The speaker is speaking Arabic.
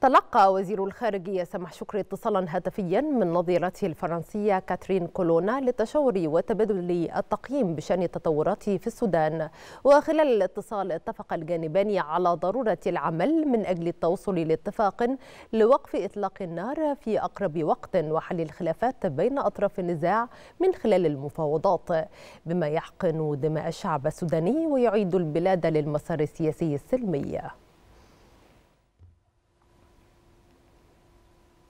تلقى وزير الخارجية سمح شكري اتصالا هاتفيا من نظيرته الفرنسية كاترين كولونا للتشاور وتبادل التقييم بشأن التطورات في السودان وخلال الاتصال اتفق الجانبان على ضرورة العمل من أجل التوصل لاتفاق لوقف إطلاق النار في أقرب وقت وحل الخلافات بين أطراف النزاع من خلال المفاوضات بما يحقن دماء الشعب السوداني ويعيد البلاد للمسار السياسي السلمي